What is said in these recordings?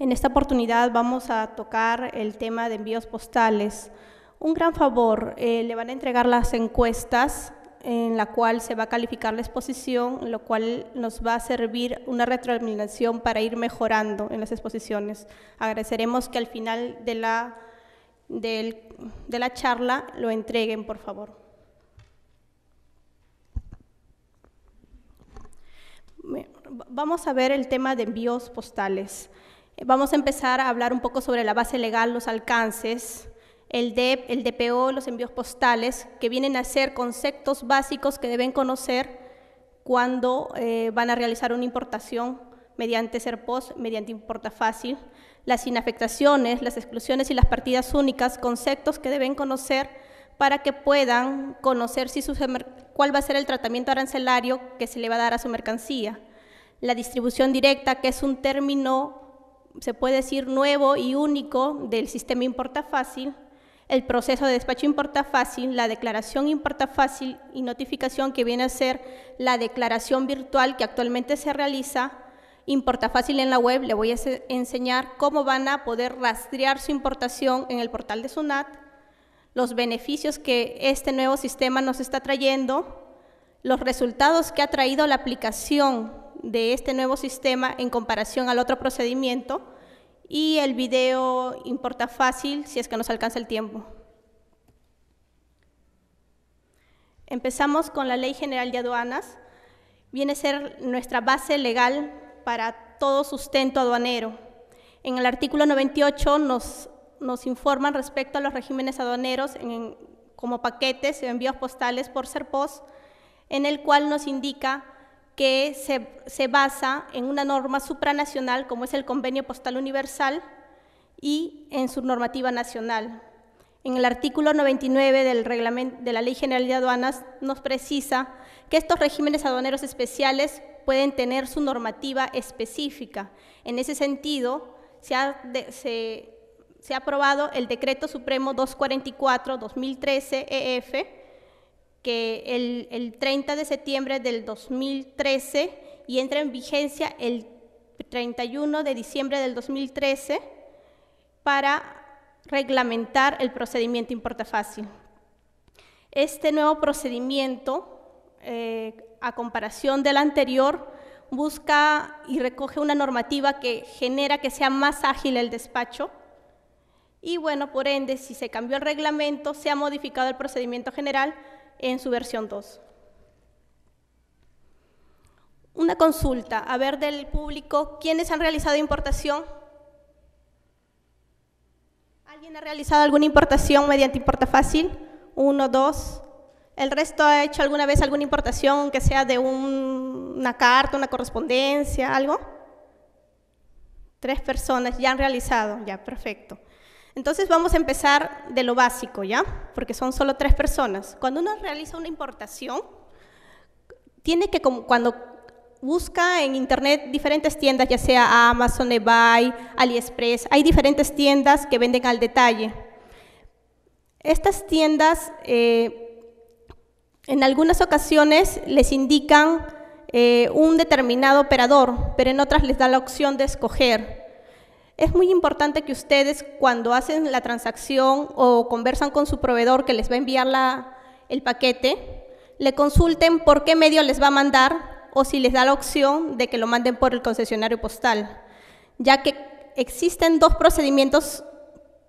En esta oportunidad vamos a tocar el tema de envíos postales. Un gran favor, eh, le van a entregar las encuestas en la cual se va a calificar la exposición, lo cual nos va a servir una retroalimentación para ir mejorando en las exposiciones. Agradeceremos que al final de la, de la charla lo entreguen, por favor. Vamos a ver el tema de envíos postales. Vamos a empezar a hablar un poco sobre la base legal, los alcances, el DEP, el DPO, los envíos postales, que vienen a ser conceptos básicos que deben conocer cuando eh, van a realizar una importación mediante SERPOS, mediante importa fácil, las inafectaciones, las exclusiones y las partidas únicas, conceptos que deben conocer para que puedan conocer si cuál va a ser el tratamiento arancelario que se le va a dar a su mercancía. La distribución directa, que es un término se puede decir, nuevo y único del sistema Importa Fácil, el proceso de despacho Importa Fácil, la declaración Importa Fácil y notificación que viene a ser la declaración virtual que actualmente se realiza. Importa Fácil en la web, le voy a enseñar cómo van a poder rastrear su importación en el portal de SUNAT, los beneficios que este nuevo sistema nos está trayendo, los resultados que ha traído la aplicación de este nuevo sistema en comparación al otro procedimiento y el video importa fácil si es que nos alcanza el tiempo. Empezamos con la Ley General de Aduanas. Viene a ser nuestra base legal para todo sustento aduanero. En el artículo 98 nos, nos informan respecto a los regímenes aduaneros como paquetes o envíos postales por SERPOS, en el cual nos indica que se, se basa en una norma supranacional como es el Convenio Postal Universal y en su normativa nacional. En el artículo 99 del reglamento de la Ley General de Aduanas nos precisa que estos regímenes aduaneros especiales pueden tener su normativa específica. En ese sentido, se ha, se, se ha aprobado el Decreto Supremo 244-2013-EF, que el, 30 de septiembre del 2013 y entra en vigencia el 31 de diciembre del 2013 para reglamentar el procedimiento importa fácil. Este nuevo procedimiento, eh, a comparación del anterior, busca y recoge una normativa que genera que sea más ágil el despacho. Y bueno, por ende, si se cambió el reglamento, se ha modificado el procedimiento general, en su versión 2. Una consulta, a ver del público, ¿quiénes han realizado importación? ¿Alguien ha realizado alguna importación mediante Importa Fácil? Uno, dos. ¿El resto ha hecho alguna vez alguna importación, que sea de una carta, una correspondencia, algo? Tres personas ya han realizado, ya, perfecto. Entonces vamos a empezar de lo básico, ¿ya? Porque son solo tres personas. Cuando uno realiza una importación, tiene que, cuando busca en internet diferentes tiendas, ya sea Amazon, eBay, AliExpress, hay diferentes tiendas que venden al detalle. Estas tiendas, eh, en algunas ocasiones, les indican eh, un determinado operador, pero en otras les da la opción de escoger. Es muy importante que ustedes cuando hacen la transacción o conversan con su proveedor que les va a enviar el paquete, le consulten por qué medio les va a mandar o si les da la opción de que lo manden por el concesionario postal, ya que existen dos procedimientos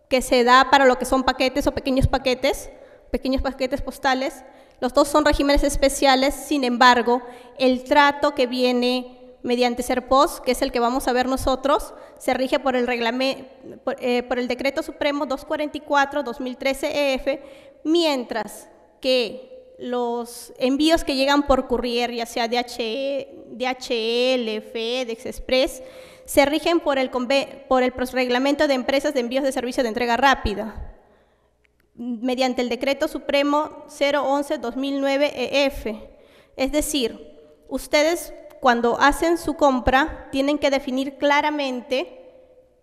que se da para lo que son paquetes o pequeños paquetes, pequeños paquetes postales. Los dos son regímenes especiales, sin embargo, el trato que viene mediante SERPOS, que es el que vamos a ver nosotros, se rige por el, eh, por el Decreto Supremo 244-2013-EF, e mientras que los envíos que llegan por courier, ya sea DHL, e, DHL FedEx, Express, se rigen por el, por el reglamento de empresas de envíos de servicio de entrega rápida, mediante el Decreto Supremo 011-2009-EF. E es decir, ustedes cuando hacen su compra, tienen que definir claramente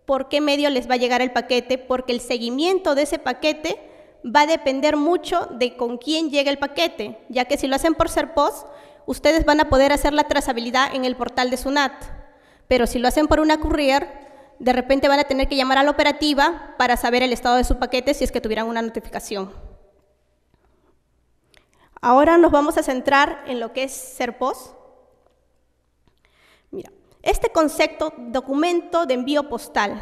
por qué medio les va a llegar el paquete, porque el seguimiento de ese paquete va a depender mucho de con quién llega el paquete, ya que si lo hacen por Serpos, ustedes van a poder hacer la trazabilidad en el portal de SUNAT, pero si lo hacen por una courier, de repente van a tener que llamar a la operativa para saber el estado de su paquete si es que tuvieran una notificación. Ahora nos vamos a centrar en lo que es Serpos. Este concepto, documento de envío postal,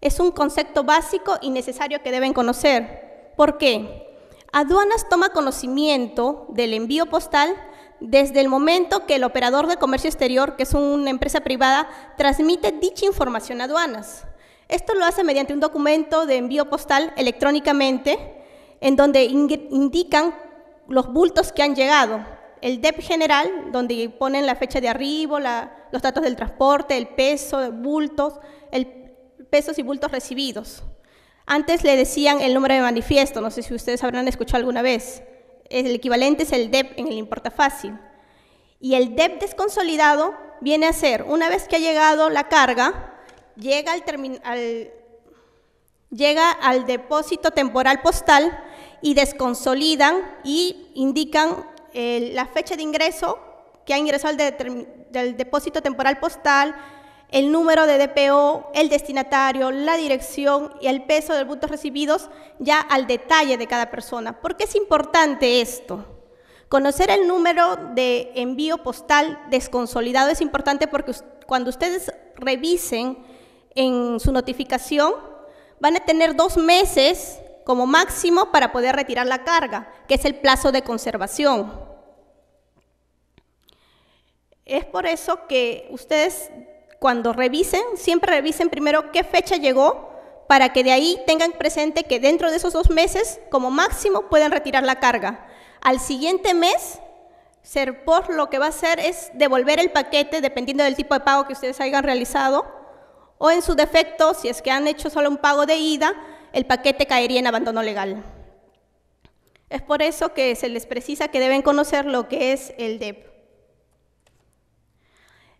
es un concepto básico y necesario que deben conocer. ¿Por qué? Aduanas toma conocimiento del envío postal desde el momento que el operador de comercio exterior, que es una empresa privada, transmite dicha información a aduanas. Esto lo hace mediante un documento de envío postal electrónicamente, en donde indican los bultos que han llegado el DEP general, donde ponen la fecha de arribo, los datos del transporte, el peso, bultos, el, pesos y bultos recibidos. Antes le decían el número de manifiesto, no sé si ustedes habrán escuchado alguna vez. El equivalente es el DEP en el importa fácil. Y el DEP desconsolidado viene a ser, una vez que ha llegado la carga, llega al, al, llega al depósito temporal postal y desconsolidan y indican la fecha de ingreso que ha ingresado al depósito temporal postal, el número de DPO, el destinatario, la dirección y el peso de votos recibidos ya al detalle de cada persona. ¿Por qué es importante esto? Conocer el número de envío postal desconsolidado es importante porque cuando ustedes revisen en su notificación, van a tener dos meses como máximo para poder retirar la carga, que es el plazo de conservación. Es por eso que ustedes cuando revisen, siempre revisen primero qué fecha llegó para que de ahí tengan presente que dentro de esos dos meses, como máximo, pueden retirar la carga. Al siguiente mes, por lo que va a hacer es devolver el paquete, dependiendo del tipo de pago que ustedes hayan realizado, o en su defecto, si es que han hecho solo un pago de ida, el paquete caería en abandono legal. Es por eso que se les precisa que deben conocer lo que es el DEP.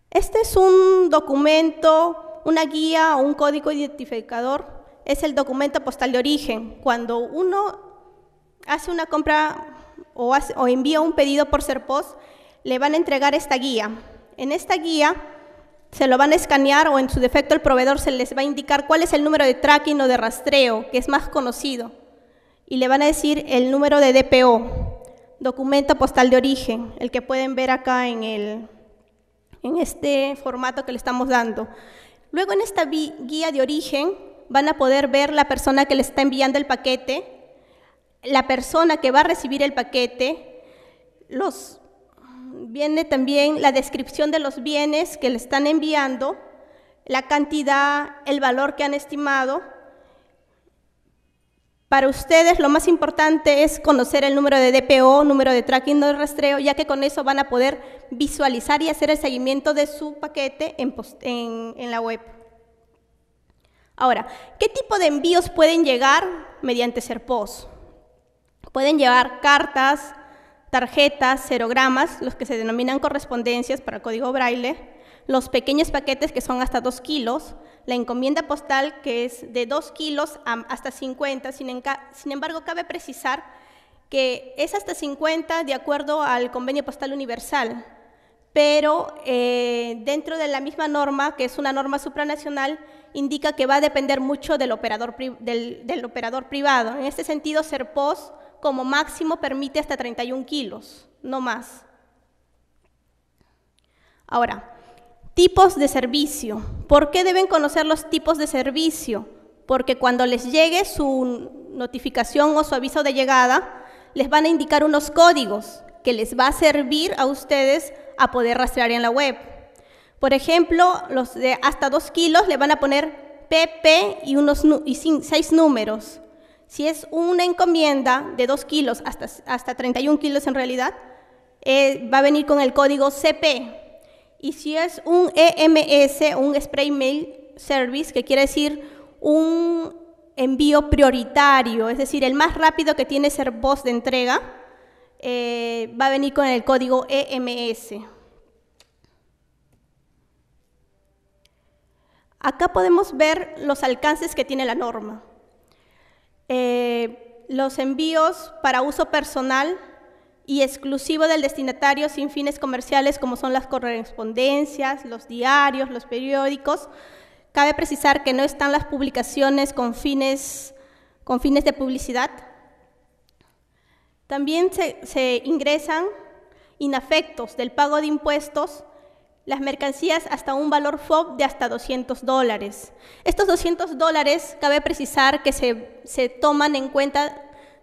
Este es un documento, una guía o un código identificador. Es el documento postal de origen. Cuando uno hace una compra o, envía un pedido por ser post le van a entregar esta guía. En esta guía se lo van a escanear o en su defecto el proveedor se les va a indicar cuál es el número de tracking o de rastreo, que es más conocido, y le van a decir el número de DPO, documento postal de origen, el que pueden ver acá en, el, en este formato que le estamos dando. Luego en esta guía de origen van a poder ver la persona que le está enviando el paquete, la persona que va a recibir el paquete, los viene también la descripción de los bienes que le están enviando, la cantidad, el valor que han estimado. Para ustedes lo más importante es conocer el número de DPO, número de tracking de rastreo, ya que con eso van a poder visualizar y hacer el seguimiento de su paquete en, en la web. Ahora, ¿qué tipo de envíos pueden llegar mediante SERPOS? Pueden llevar cartas, tarjetas, cerogramas, los que se denominan correspondencias para código braille, los pequeños paquetes que son hasta 2 kilos, la encomienda postal que es de 2 kilos hasta 50, sin, embargo cabe precisar que es hasta 50 de acuerdo al convenio postal universal, pero eh, dentro de la misma norma, que es una norma supranacional, indica que va a depender mucho del operador, del, operador privado. En este sentido, SERPOS como máximo permite hasta 31 kilos, no más. Ahora, tipos de servicio. ¿Por qué deben conocer los tipos de servicio? Porque cuando les llegue su notificación o su aviso de llegada, les van a indicar unos códigos que les va a servir a ustedes a poder rastrear en la web. Por ejemplo, los de hasta 2 kilos le van a poner PP y, unos, y seis números. Si es una encomienda de 2 kilos, hasta, 31 kilos en realidad, eh, va a venir con el código CP. Y si es un EMS, un Spray Mail Service, que quiere decir un envío prioritario, es decir, el más rápido que tiene ser voz de entrega, eh, va a venir con el código EMS. Acá podemos ver los alcances que tiene la norma. Eh, los envíos para uso personal y exclusivo del destinatario sin fines comerciales como son las correspondencias, los diarios, los periódicos. Cabe precisar que no están las publicaciones con fines, con fines de publicidad. También se ingresan inafectos del pago de impuestos las mercancías hasta un valor FOB de hasta 200 dólares. Estos 200 dólares cabe precisar que se, toman en cuenta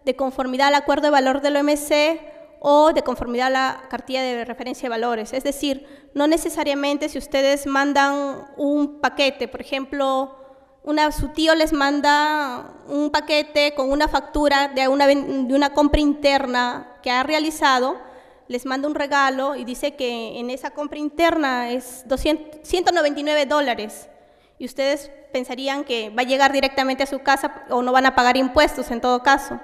de conformidad al acuerdo de valor del OMC o de conformidad a la cartilla de referencia de valores. Es decir, no necesariamente si ustedes mandan un paquete, por ejemplo, su tío les manda un paquete con una factura de una, de una compra interna que ha realizado, les manda un regalo y dice que en esa compra interna es 199 dólares. Y ustedes pensarían que va a llegar directamente a su casa o no van a pagar impuestos en todo caso.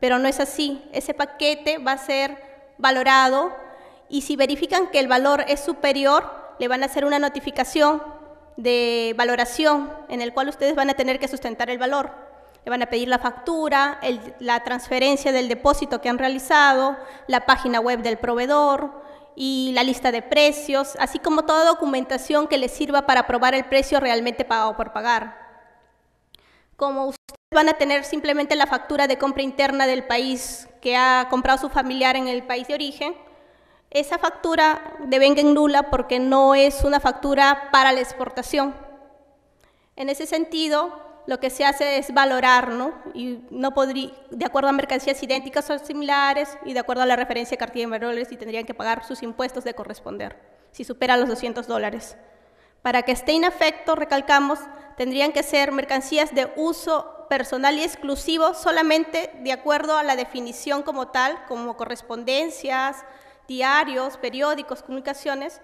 Pero no es así. Ese paquete va a ser valorado y si verifican que el valor es superior, le van a hacer una notificación de valoración en el cual ustedes van a tener que sustentar el valor le van a pedir la factura, la transferencia del depósito que han realizado, la página web del proveedor y la lista de precios, así como toda documentación que les sirva para probar el precio realmente pagado por pagar. Como ustedes van a tener simplemente la factura de compra interna del país que ha comprado su familiar en el país de origen, esa factura en nula porque no es una factura para la exportación. En ese sentido, lo que se hace es valorar, ¿no? Y no podría, de acuerdo a mercancías idénticas o similares y de acuerdo a la referencia de cartilla de valores y tendrían que pagar sus impuestos de corresponder, si supera los 200 dólares. Para que esté en efecto, recalcamos, tendrían que ser mercancías de uso personal y exclusivo solamente de acuerdo a la definición como tal, como correspondencias, diarios, periódicos, comunicaciones,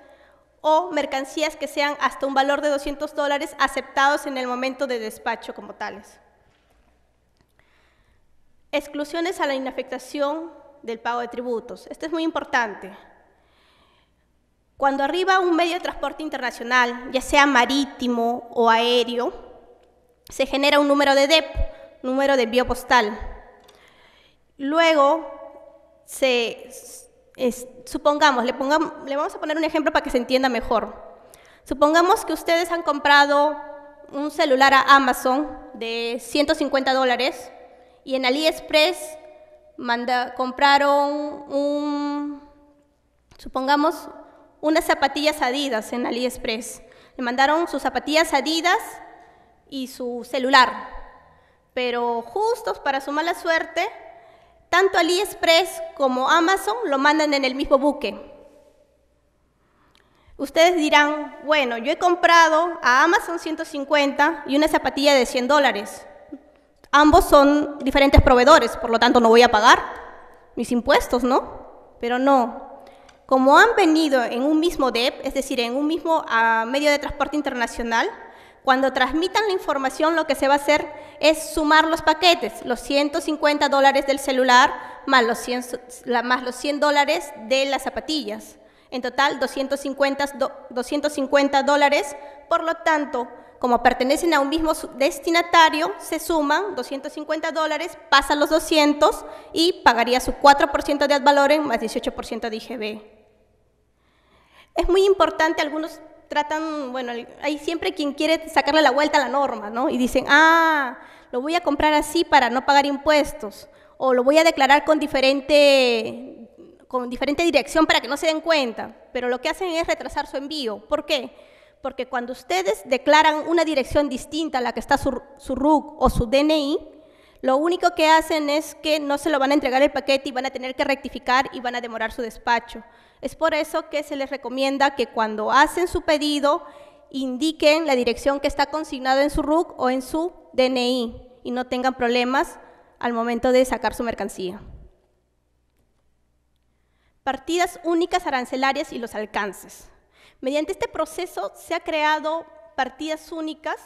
o mercancías que sean hasta un valor de 200 dólares aceptados en el momento de despacho como tales. Exclusiones a la inafectación del pago de tributos. Esto es muy importante. Cuando arriba un medio de transporte internacional, ya sea marítimo o aéreo, se genera un número de DEP, número de envío postal. Luego se supongamos, le, vamos a poner un ejemplo para que se entienda mejor. Supongamos que ustedes han comprado un celular a Amazon de 150 dólares y en AliExpress compraron un, supongamos, unas zapatillas Adidas en AliExpress. Le mandaron sus zapatillas Adidas y su celular. Pero justos para su mala suerte, tanto AliExpress como Amazon lo mandan en el mismo buque. Ustedes dirán, bueno, yo he comprado a Amazon 150 y una zapatilla de 100 dólares. Ambos son diferentes proveedores, por lo tanto no voy a pagar mis impuestos, ¿no? Pero no. Como han venido en un mismo DEP, es decir, en un mismo ah, medio de transporte internacional, cuando transmitan la información, lo que se va a hacer es sumar los paquetes, los 150 dólares del celular más los 100, más los 100 dólares de las zapatillas. En total, 250, 250 dólares. Por lo tanto, como pertenecen a un mismo destinatario, se suman 250 dólares, pasan los 200 y pagaría su 4% de ad valorem más 18% de IGB. Es muy importante algunos tratan, bueno, hay siempre quien quiere sacarle la vuelta a la norma, ¿no? Y dicen, ah, lo voy a comprar así para no pagar impuestos, o lo voy a declarar con diferente, con diferente dirección para que no se den cuenta, pero lo que hacen es retrasar su envío. ¿Por qué? Porque cuando ustedes declaran una dirección distinta a la que está su, su RUC o su DNI, lo único que hacen es que no se lo van a entregar el paquete y van a tener que rectificar y van a demorar su despacho. Es por eso que se les recomienda que cuando hacen su pedido indiquen la dirección que está consignada en su RUC o en su DNI y no tengan problemas al momento de sacar su mercancía. Partidas únicas arancelarias y los alcances. Mediante este proceso se ha creado partidas únicas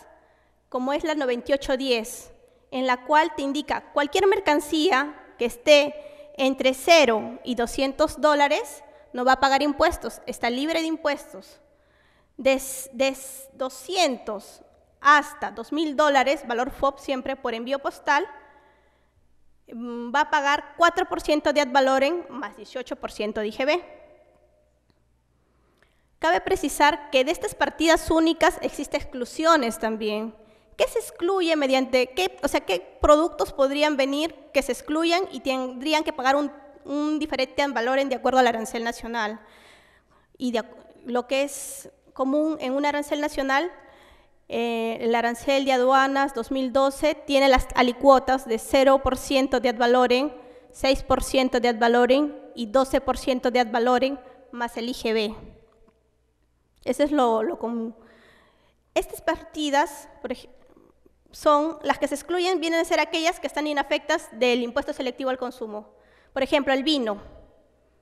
como es la 9810, en la cual te indica cualquier mercancía que esté entre 0 y 200 dólares no va a pagar impuestos, está libre de impuestos. Desde 200 hasta 2.000 dólares, valor FOB siempre por envío postal, mm, va a pagar 4% de ad valorem más 18% de IGB. Cabe precisar que de estas partidas únicas existen exclusiones también. ¿Qué se excluye mediante qué, o sea, qué productos podrían venir que se excluyan y tendrían que pagar un un diferente valor en de acuerdo al arancel nacional. Y lo que es común en un arancel nacional, eh, el arancel de aduanas 2012 tiene las alicuotas de 0% de ad valorem, 6% de ad valorem y 12% de ad valorem más el IGB. ese es lo, lo común. Estas partidas por ejemplo, son las que se excluyen, vienen a ser aquellas que están inafectas del impuesto selectivo al consumo. Por ejemplo, el vino.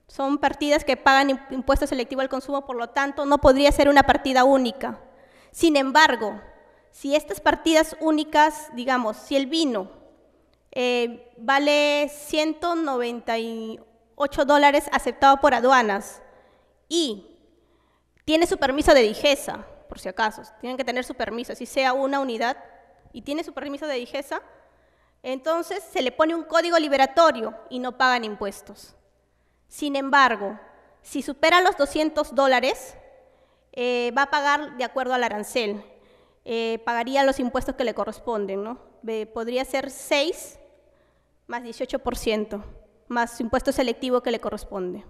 Son partidas que pagan impuesto selectivo al consumo, por lo tanto, no podría ser una partida única. Sin embargo, si estas partidas únicas, digamos, si el vino eh, vale 198 dólares aceptado por aduanas y tiene su permiso de digesa, por si acaso, tienen que tener su permiso, si sea una unidad, y tiene su permiso de digesa, entonces se le pone un código liberatorio y no pagan impuestos. Sin embargo, si supera los 200 dólares, eh, va a pagar de acuerdo al arancel. Eh, pagaría los impuestos que le corresponden, ¿no? podría ser 6 más 18%, más impuesto selectivo que le corresponde.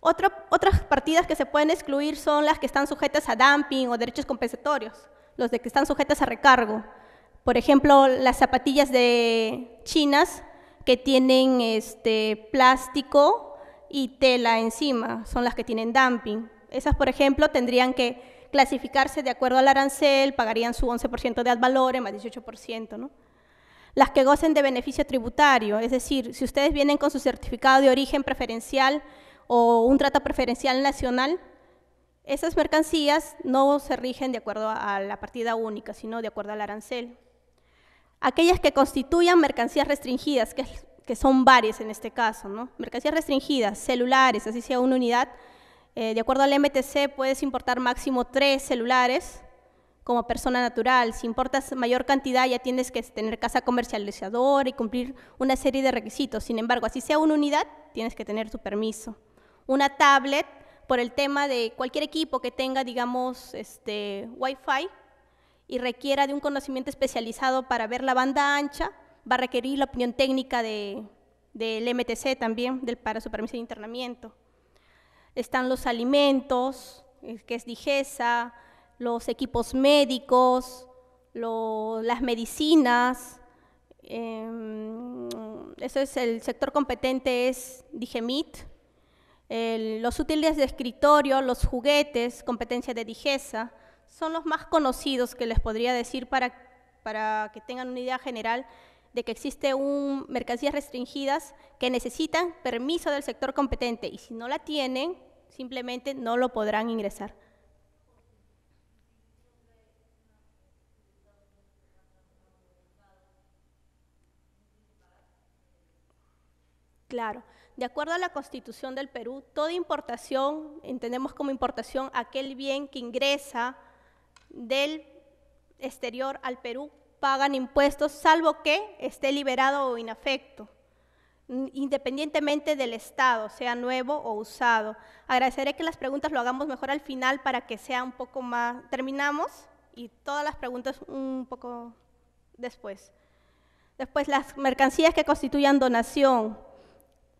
otras partidas que se pueden excluir son las que están sujetas a dumping o derechos compensatorios, los de que están sujetas a recargo, por ejemplo, las zapatillas de chinas que tienen este plástico y tela encima, son las que tienen dumping. Esas, por ejemplo, tendrían que clasificarse de acuerdo al arancel, pagarían su 11% de ad valorem más 18%, Las que gocen de beneficio tributario, es decir, si ustedes vienen con su certificado de origen preferencial o un trato preferencial nacional, esas mercancías no se rigen de acuerdo a la partida única, sino de acuerdo al arancel aquellas que constituyan mercancías restringidas, que, son varias en este caso, ¿no? Mercancías restringidas, celulares, así sea una unidad. Eh, de acuerdo al MTC, puedes importar máximo tres celulares como persona natural. Si importas mayor cantidad, ya tienes que tener casa comercializadora y cumplir una serie de requisitos. Sin embargo, así sea una unidad, tienes que tener tu permiso. Una tablet, por el tema de cualquier equipo que tenga, digamos, este, Wi-Fi, y requiera de un conocimiento especializado para ver la banda ancha, va a requerir la opinión técnica de, del MTC también, del, para su permiso de internamiento. Están los alimentos, eh, que es digesa, los equipos médicos, las medicinas. Em, eso es el sector competente es Digemit. los útiles de escritorio, los juguetes, competencia de digesa, son los más conocidos que les podría decir para, que tengan una idea general de que existe un mercancías restringidas que necesitan permiso del sector competente y si no la tienen, simplemente no lo podrán ingresar. Claro, de acuerdo a la Constitución del Perú, toda importación, entendemos como importación aquel bien que ingresa del exterior al Perú pagan impuestos, salvo que esté liberado o inafecto, mm, independientemente del estado, sea nuevo o usado. Agradeceré que las preguntas lo hagamos mejor al final para que sea un poco más... Terminamos y todas las preguntas un poco después. Después, las mercancías que constituyan donación,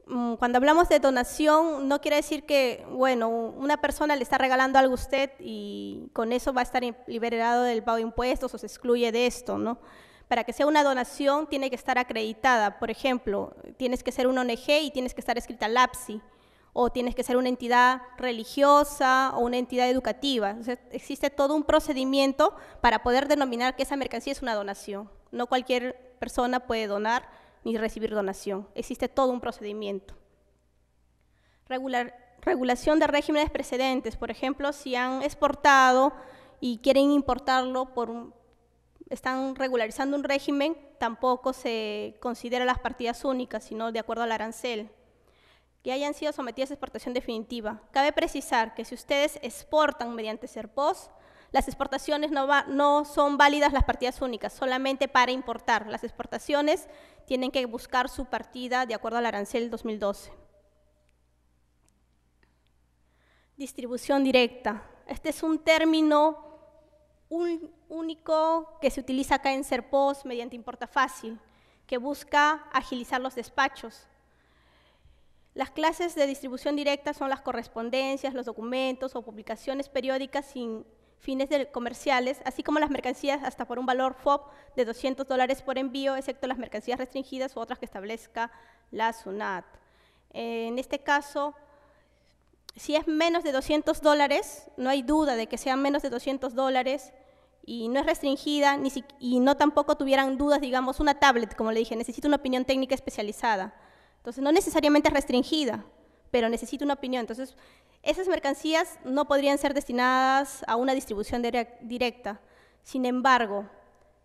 Mm, cuando hablamos de donación, no quiere decir que, bueno, una persona le está regalando algo a usted y con eso va a estar liberado del pago de impuestos o se excluye de esto, ¿no? Para que sea una donación tiene que estar acreditada. Por ejemplo, tienes que ser una ONG y tienes que estar escrita LAPSI, o tienes que ser una entidad religiosa o una entidad educativa. existe todo un procedimiento para poder denominar que esa mercancía es una donación. No cualquier persona puede donar ni recibir donación. Existe todo un procedimiento. regulación de regímenes precedentes, por ejemplo, si han exportado y quieren importarlo por están regularizando un régimen, tampoco se considera las partidas únicas, sino de acuerdo al arancel que hayan sido sometidas a exportación definitiva. Cabe precisar que si ustedes exportan mediante serpos las exportaciones no, son válidas las partidas únicas, solamente para importar. Las exportaciones tienen que buscar su partida de acuerdo al arancel 2012. Distribución directa. Este es un término único que se utiliza acá en Serpos mediante Importa Fácil, que busca agilizar los despachos. Las clases de distribución directa son las correspondencias, los documentos o publicaciones periódicas sin fines comerciales, así como las mercancías hasta por un valor FOB de 200 dólares por envío, excepto las mercancías restringidas u otras que establezca la SUNAT. En este caso, si es menos de 200 dólares, no hay duda de que sean menos de 200 dólares y no es restringida ni y no tampoco tuvieran dudas, digamos, una tablet, como le dije, necesita una opinión técnica especializada. Entonces, no necesariamente es restringida, pero necesito una opinión. Entonces, esas mercancías no podrían ser destinadas a una distribución directa. Sin embargo,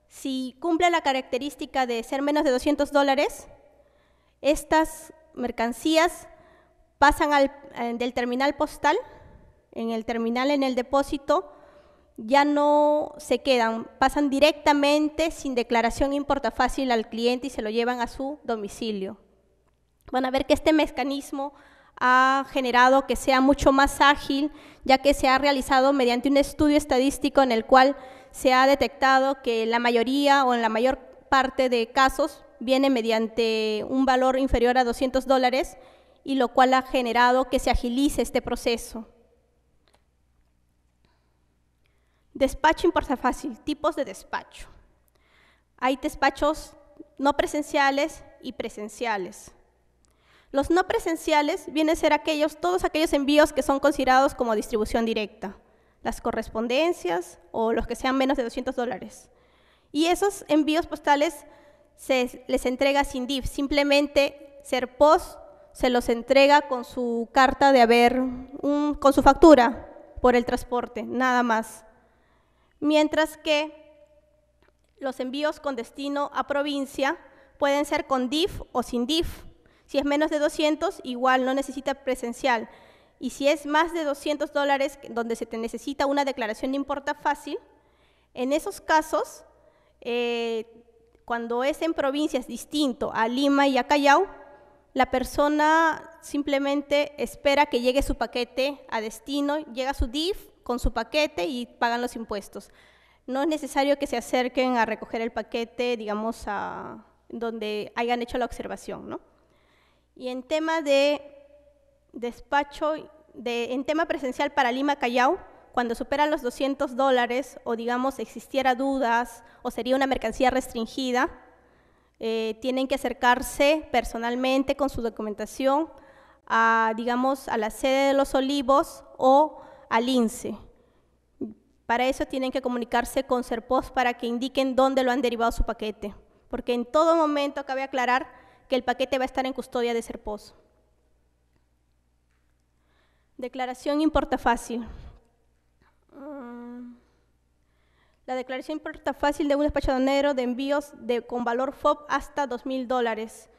si cumple la característica de ser menos de 200 dólares, estas mercancías pasan del terminal postal, en el terminal, en el depósito, ya no se quedan, pasan directamente sin declaración importa fácil al cliente y se lo llevan a su domicilio. Van a ver que este mecanismo ha generado que sea mucho más ágil, ya que se ha realizado mediante un estudio estadístico en el cual se ha detectado que la mayoría o en la mayor parte de casos viene mediante un valor inferior a 200 dólares y lo cual ha generado que se agilice este proceso. Despacho importa fácil, tipos de despacho. Hay despachos no presenciales y presenciales. Los no presenciales vienen a ser aquellos, todos aquellos envíos que son considerados como distribución directa, las correspondencias o los que sean menos de 200 dólares. Y esos envíos postales se les entrega sin DIF, simplemente ser post se los entrega con su carta de haber, con su factura por el transporte, nada más. Mientras que los envíos con destino a provincia pueden ser con DIF o sin DIF. Si es menos de 200, igual no necesita presencial. Y si es más de 200 dólares, donde se te necesita una declaración de importa fácil, en esos casos, eh, cuando es en provincias distinto a Lima y a Callao, la persona simplemente espera que llegue su paquete a destino, llega su DIF con su paquete y pagan los impuestos. No es necesario que se acerquen a recoger el paquete, digamos, a donde hayan hecho la observación, ¿no? Y en tema de despacho, en tema presencial para Lima Callao, cuando superan los 200 dólares o digamos existiera dudas o sería una mercancía restringida, eh, tienen que acercarse personalmente con su documentación a, digamos, a la sede de los olivos o al INSE. Para eso tienen que comunicarse con Serpos para que indiquen dónde lo han derivado su paquete. Porque en todo momento, cabe aclarar, el paquete va a estar en custodia de Serposo. Declaración importa fácil. Mm. La declaración importa fácil de un despachadonero de envíos de, con valor FOB hasta 2.000 dólares.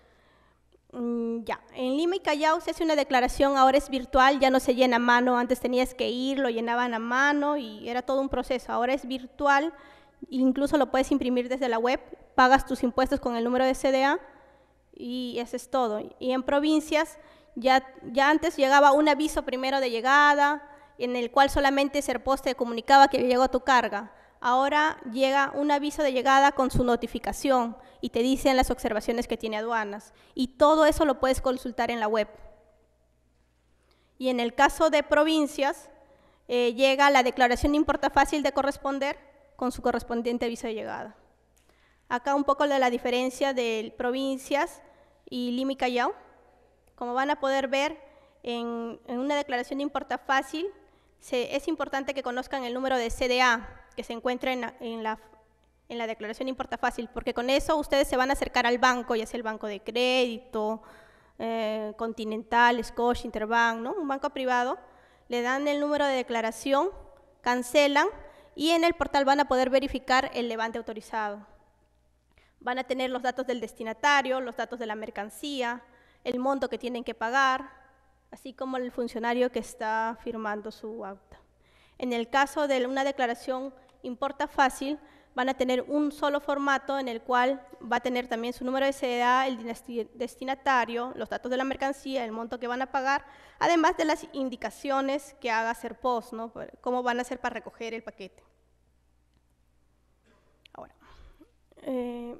Mm, ya, en Lima y Callao se hace una declaración, ahora es virtual, ya no se llena a mano, antes tenías que ir, lo llenaban a mano y era todo un proceso, ahora es virtual, incluso lo puedes imprimir desde la web, pagas tus impuestos con el número de CDA y eso es todo. Y en provincias ya, ya antes llegaba un aviso primero de llegada, en el cual solamente Serpós te comunicaba que llegó tu carga. Ahora llega un aviso de llegada con su notificación y te dicen las observaciones que tiene aduanas. Y todo eso lo puedes consultar en la web. Y en el caso de provincias, eh, llega la declaración de importa fácil de corresponder con su correspondiente aviso de llegada. Acá un poco de la diferencia de provincias y Lima y Callao. Como van a poder ver, en, una declaración de importa fácil, es importante que conozcan el número de CDA que se encuentra en la, declaración de importa fácil, porque con eso ustedes se van a acercar al banco, ya sea el banco de crédito, eh, Continental, Scotch, Interbank, un banco privado, le dan el número de declaración, cancelan y en el portal van a poder verificar el levante autorizado. Van a tener los datos del destinatario, los datos de la mercancía, el monto que tienen que pagar, así como el funcionario que está firmando su auto. En el caso de una declaración importa fácil, van a tener un solo formato en el cual va a tener también su número de seda, el destinatario, los datos de la mercancía, el monto que van a pagar, además de las indicaciones que haga Serpos, ¿no? cómo van a hacer para recoger el paquete. Ahora, eh,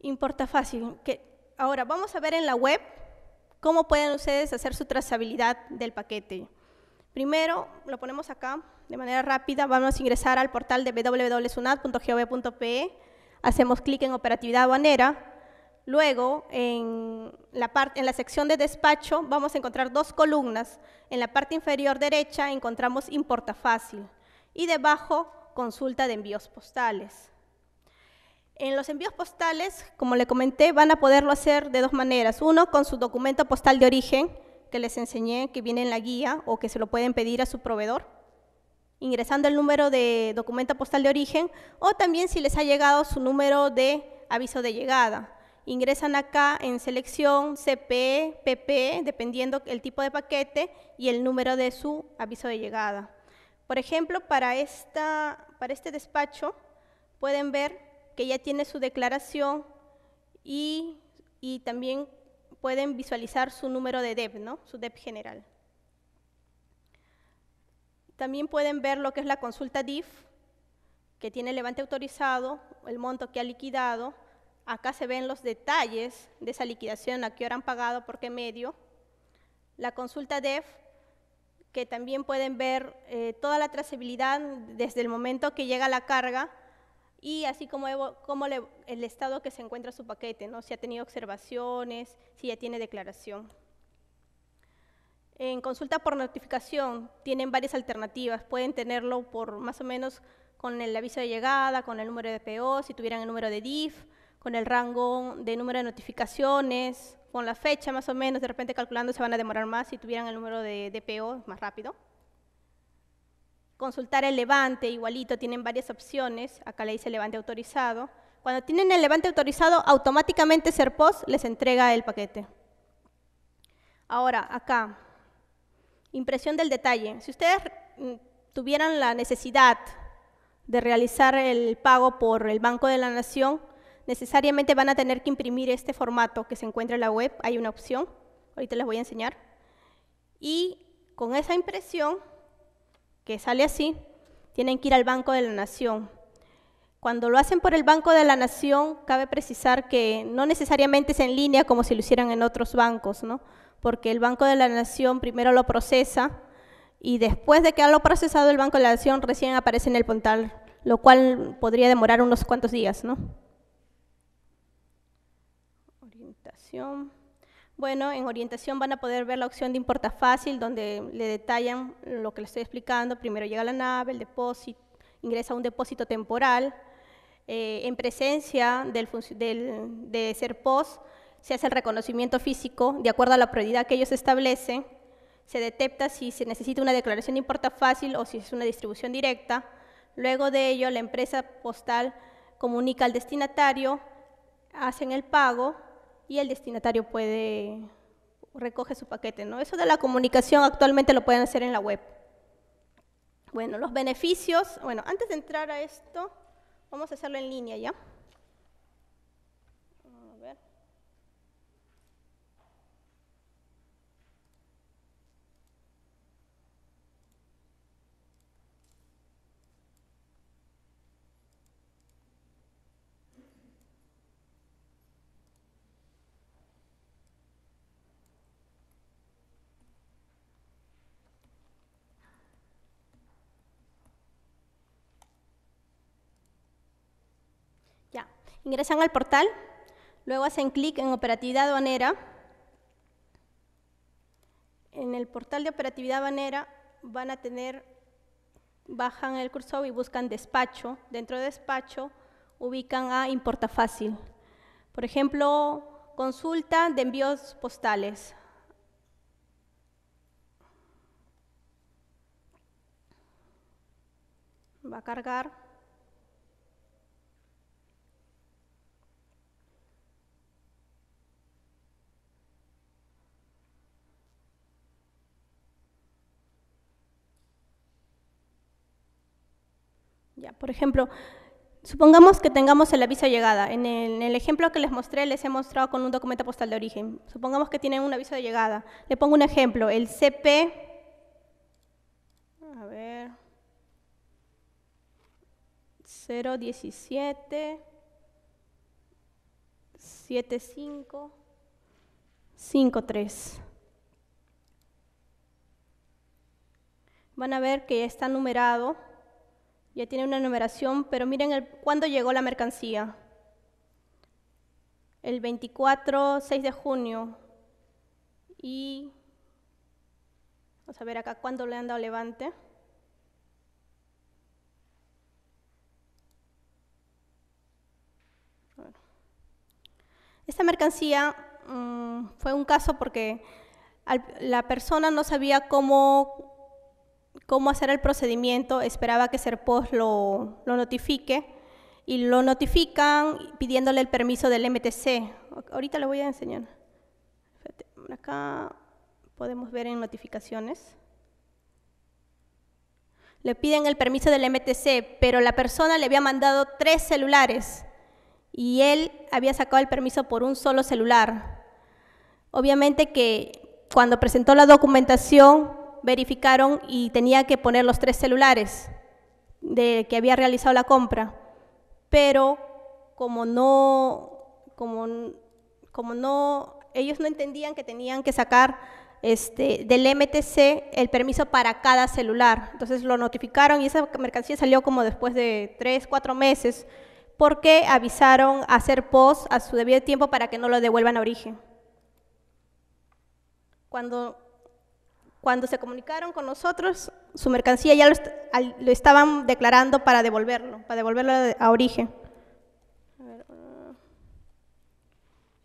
Importa fácil. Que, ahora, vamos a ver en la web cómo pueden ustedes hacer su trazabilidad del paquete. Primero, lo ponemos acá de manera rápida. Vamos a ingresar al portal de www.sunat.gov.pe. Hacemos clic en operatividad aduanera. Luego, en la, en la sección de despacho, vamos a encontrar dos columnas. En la parte inferior derecha encontramos Importa Fácil y debajo, Consulta de envíos postales. En los envíos postales, como le comenté, van a poderlo hacer de dos maneras. Uno, con su documento postal de origen, que les enseñé, que viene en la guía, o que se lo pueden pedir a su proveedor, ingresando el número de documento postal de origen, o también si les ha llegado su número de aviso de llegada. Ingresan acá en selección CP, e, PP, e, dependiendo el tipo de paquete y el número de su aviso de llegada. Por ejemplo, para, esta, para este despacho, pueden ver que ya tiene su declaración y, también pueden visualizar su número de DEP, ¿no? su DEP general. También pueden ver lo que es la consulta DIF, que tiene el levante autorizado, el monto que ha liquidado. Acá se ven los detalles de esa liquidación, a qué hora han pagado, por qué medio. La consulta DEF, que también pueden ver eh, toda la trazabilidad desde el momento que llega la carga y así como, el estado que se encuentra su paquete, ¿no? si ha tenido observaciones, si ya tiene declaración. En consulta por notificación tienen varias alternativas, pueden tenerlo por más o menos con el aviso de llegada, con el número de PO, si tuvieran el número de DIF, con el rango de número de notificaciones, con la fecha más o menos, de repente calculando se van a demorar más si tuvieran el número de es más rápido consultar el levante, igualito, tienen varias opciones, acá le dice levante autorizado. Cuando tienen el levante autorizado, automáticamente Serpos les entrega el paquete. Ahora, acá, impresión del detalle. Si ustedes mm, tuvieran la necesidad de realizar el pago por el Banco de la Nación, necesariamente van a tener que imprimir este formato que se encuentra en la web. Hay una opción, ahorita les voy a enseñar. Y con esa impresión que sale así, tienen que ir al Banco de la Nación. Cuando lo hacen por el Banco de la Nación, cabe precisar que no necesariamente es en línea como si lo hicieran en otros bancos, ¿no? Porque el Banco de la Nación primero lo procesa y después de que lo procesado el Banco de la Nación recién aparece en el portal, lo cual podría demorar unos cuantos días, ¿no? Orientación. Bueno, en orientación van a poder ver la opción de importa fácil, donde le detallan lo que le estoy explicando. Primero llega la nave, el depósito, ingresa a un depósito temporal. Eh, en presencia del, ser de se hace el reconocimiento físico de acuerdo a la prioridad que ellos establecen. Se detecta si se necesita una declaración de importa fácil o si es una distribución directa. Luego de ello, la empresa postal comunica al destinatario, hacen el pago y el destinatario puede recoge su paquete, ¿no? Eso de la comunicación actualmente lo pueden hacer en la web. Bueno, los beneficios, bueno, antes de entrar a esto, vamos a hacerlo en línea ya. Ingresan al portal, luego hacen clic en Operatividad Aduanera. En el portal de Operatividad Aduanera van a tener, bajan el cursor y buscan Despacho. Dentro de Despacho ubican a Importa Fácil. Por ejemplo, consulta de envíos postales. Va a cargar. por ejemplo, supongamos que tengamos el aviso de llegada. En el, ejemplo que les mostré, les he mostrado con un documento postal de origen. Supongamos que tienen un aviso de llegada. Le pongo un ejemplo, el CP... A ver... 017... 75... 53. Van a ver que está numerado ya tiene una numeración, pero miren el, cuándo llegó la mercancía. El 24, 6 de junio. Y vamos a ver acá cuándo le han dado levante. Esta mercancía mm, fue un caso porque la persona no sabía cómo cómo hacer el procedimiento, esperaba que Serpos lo, lo notifique y lo notifican pidiéndole el permiso del MTC. Ahorita le voy a enseñar. Acá podemos ver en notificaciones. Le piden el permiso del MTC, pero la persona le había mandado tres celulares y él había sacado el permiso por un solo celular. Obviamente que cuando presentó la documentación verificaron y tenía que poner los tres celulares de que había realizado la compra, pero como no, como, como no, ellos no entendían que tenían que sacar este, del MTC el permiso para cada celular. Entonces lo notificaron y esa mercancía salió como después de tres, cuatro meses, porque avisaron a hacer post a su debido tiempo para que no lo devuelvan a origen. Cuando cuando se comunicaron con nosotros, su mercancía ya lo, estaban declarando para devolverlo, para devolverlo a, origen. A ver,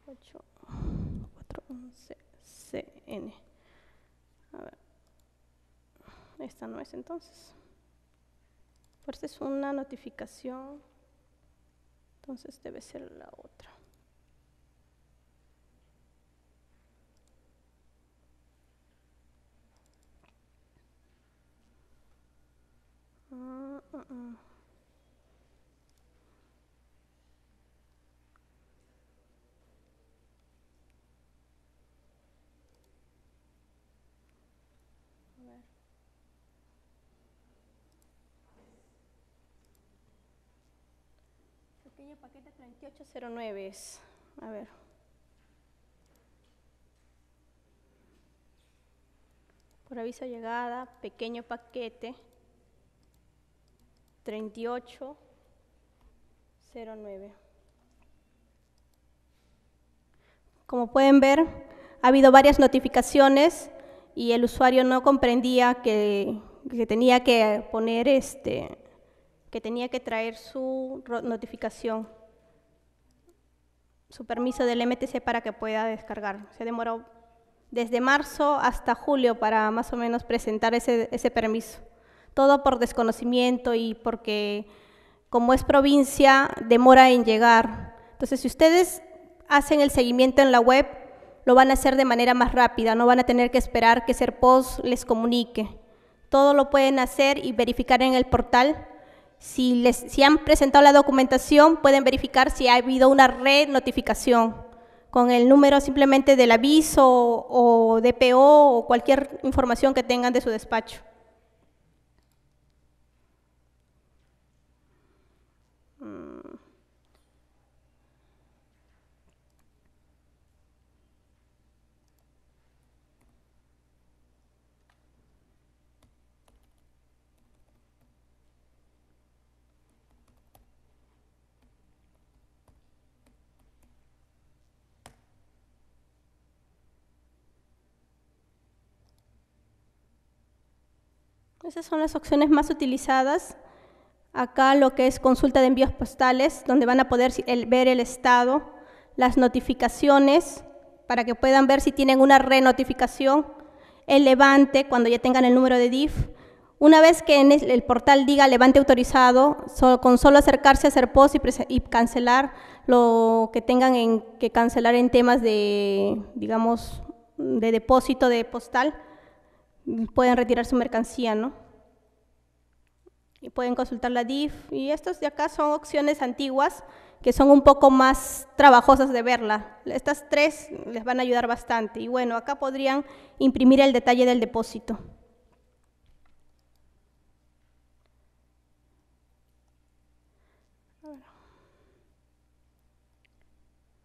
8411 ah, CN. A ver. Esta no es entonces. Esta es una notificación. Entonces debe ser la otra. A ver. Pequeño paquete 3809 A ver. Por aviso llegada, pequeño paquete 3809. Como pueden ver, ha habido varias notificaciones y el usuario no comprendía que, tenía que poner este, que tenía que traer su notificación, su permiso del MTC para que pueda descargar. Se demoró desde marzo hasta julio para más o menos presentar ese permiso todo por desconocimiento y porque como es provincia, demora en llegar. Entonces, si ustedes hacen el seguimiento en la web, lo van a hacer de manera más rápida, no van a tener que esperar que Serpos les comunique. Todo lo pueden hacer y verificar en el portal. Si, les, han presentado la documentación, pueden verificar si ha habido una red notificación, con el número simplemente del aviso o DPO o cualquier información que tengan de su despacho. Esas son las opciones más utilizadas. Acá lo que es consulta de envíos postales, donde van a poder ver el estado, las notificaciones, para que puedan ver si tienen una renotificación, el levante, cuando ya tengan el número de DIF. Una vez que en el portal diga levante autorizado, con solo acercarse a hacer post y, cancelar lo que tengan que cancelar en temas de, digamos, de depósito de postal, pueden retirar su mercancía, ¿no? Y pueden consultar la DIF. Y estos de acá son opciones antiguas que son un poco más trabajosas de verla. Estas tres les van a ayudar bastante. Y bueno, acá podrían imprimir el detalle del depósito.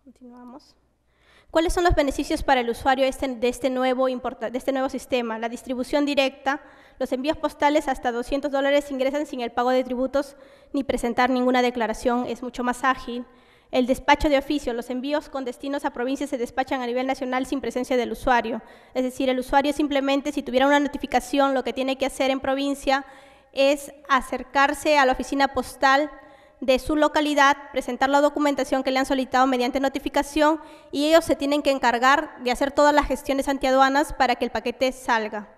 Continuamos. ¿Cuáles son los beneficios para el usuario de este, este nuevo, este nuevo sistema? La distribución directa, los envíos postales hasta 200 dólares ingresan sin el pago de tributos ni presentar ninguna declaración, es mucho más ágil. El despacho de oficio, los envíos con destinos a provincias se despachan a nivel nacional sin presencia del usuario. Es decir, el usuario simplemente, si tuviera una notificación, lo que tiene que hacer en provincia es acercarse a la oficina postal de su localidad, presentar la documentación que le han solicitado mediante notificación y ellos se tienen que encargar de hacer todas las gestiones antiaduanas para que el paquete salga.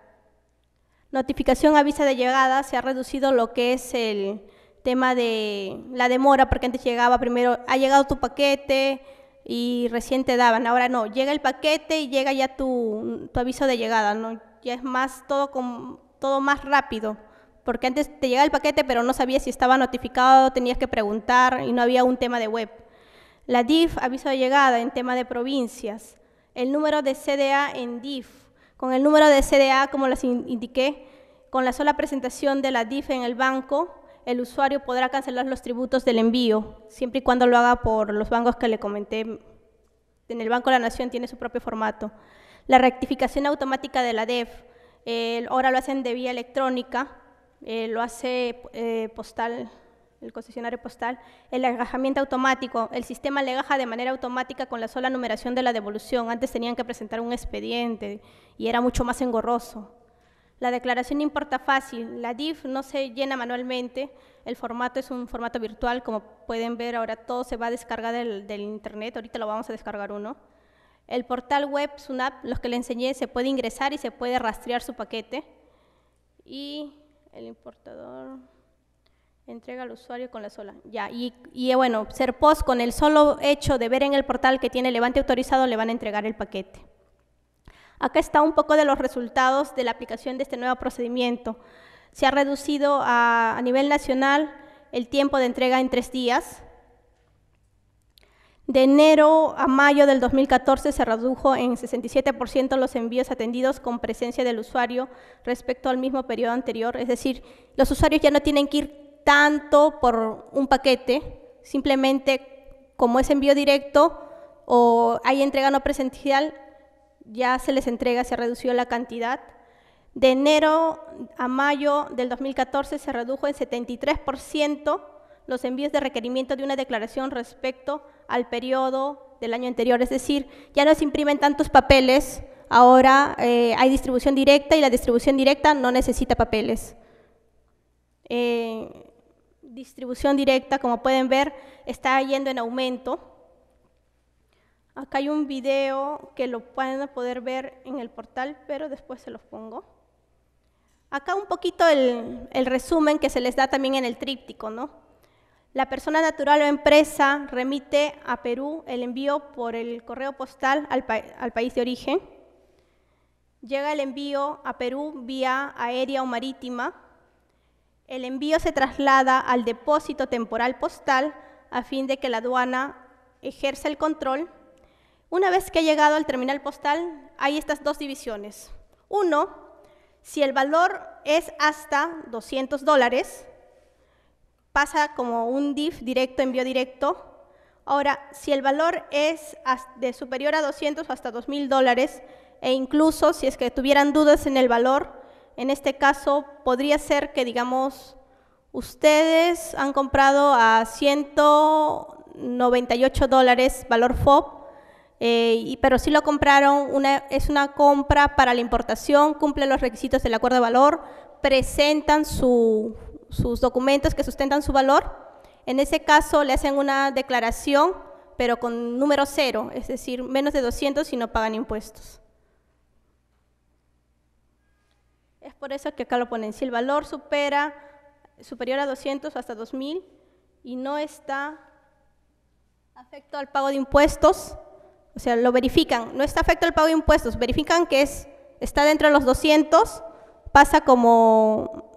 Notificación avisa de llegada, se ha reducido lo que es el tema de la demora, porque antes llegaba primero, ha llegado tu paquete y recién te daban, ahora no, llega el paquete y llega ya tu, aviso de llegada, ¿no? ya es más todo, con, todo más rápido porque antes te llegaba el paquete pero no sabías si estaba notificado, tenías que preguntar y no había un tema de web. La DIF, aviso de llegada en tema de provincias. El número de CDA en DIF. Con el número de CDA, como les indiqué, con la sola presentación de la DIF en el banco, el usuario podrá cancelar los tributos del envío, siempre y cuando lo haga por los bancos que le comenté. En el Banco de la Nación tiene su propio formato. La rectificación automática de la DEF, ahora lo hacen de vía electrónica, eh, lo hace eh, postal, el concesionario postal, el agajamiento automático, el sistema le agaja de manera automática con la sola numeración de la devolución, antes tenían que presentar un expediente y era mucho más engorroso. La declaración importa fácil, la DIF no se llena manualmente, el formato es un formato virtual, como pueden ver ahora todo se va a descargar del, del internet, ahorita lo vamos a descargar uno. El portal web SUNAP, los que le enseñé, se puede ingresar y se puede rastrear su paquete. Y el importador entrega al usuario con la sola. Ya, y, y eh, bueno, post con el solo hecho de ver en el portal que tiene levante autorizado le van a entregar el paquete. Acá está un poco de los resultados de la aplicación de este nuevo procedimiento. Se ha reducido a, a nivel nacional el tiempo de entrega en tres días, de enero a mayo del 2014 se redujo en 67% los envíos atendidos con presencia del usuario respecto al mismo periodo anterior. Es decir, los usuarios ya no tienen que ir tanto por un paquete, simplemente como es envío directo o hay entrega no presencial, ya se les entrega, se redució la cantidad. De enero a mayo del 2014 se redujo en 73% los envíos de requerimiento de una declaración respecto al periodo del año anterior. Es decir, ya no se imprimen tantos papeles, ahora eh, hay distribución directa y la distribución directa no necesita papeles. Eh, distribución directa, como pueden ver, está yendo en aumento. Acá hay un video que lo pueden poder ver en el portal, pero después se los pongo. Acá un poquito el, el resumen que se les da también en el tríptico, ¿no? La persona natural o empresa remite a Perú el envío por el correo postal al, país de origen. Llega el envío a Perú vía aérea o marítima. El envío se traslada al depósito temporal postal a fin de que la aduana ejerza el control. Una vez que ha llegado al terminal postal, hay estas dos divisiones. Uno, si el valor es hasta 200 dólares, pasa como un DIF directo, envío directo. Ahora, si el valor es de superior a 200 hasta 2000 dólares, e incluso si es que tuvieran dudas en el valor, en este caso podría ser que, digamos, ustedes han comprado a 198 dólares valor FOB, eh, y, pero si lo compraron, una, es una compra para la importación, cumple los requisitos del acuerdo de valor, presentan su sus documentos que sustentan su valor. En ese caso le hacen una declaración, pero con número cero, es decir, menos de 200 si no pagan impuestos. Es por eso que acá lo ponen, si el valor supera superior a 200 hasta 2000 y no está afecto al pago de impuestos, o sea, lo verifican, no está afecto al pago de impuestos, verifican que es, está dentro de los 200, pasa como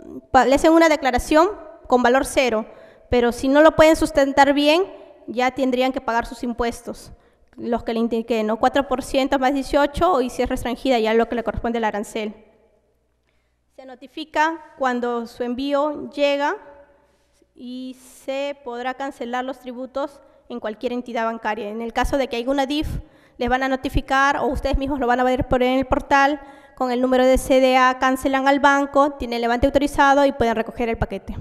le hacen una declaración con valor cero, pero si no lo pueden sustentar bien, ya tendrían que pagar sus impuestos, los que le indiqué, ¿no? 4% más 18 y si es restringida ya lo que le corresponde el arancel. Se notifica cuando su envío llega y se podrá cancelar los tributos en cualquier entidad bancaria. En el caso de que haya una DIF, les van a notificar o ustedes mismos lo van a ver por en el portal con el número de CDA cancelan al banco, tienen levante autorizado y pueden recoger el paquete.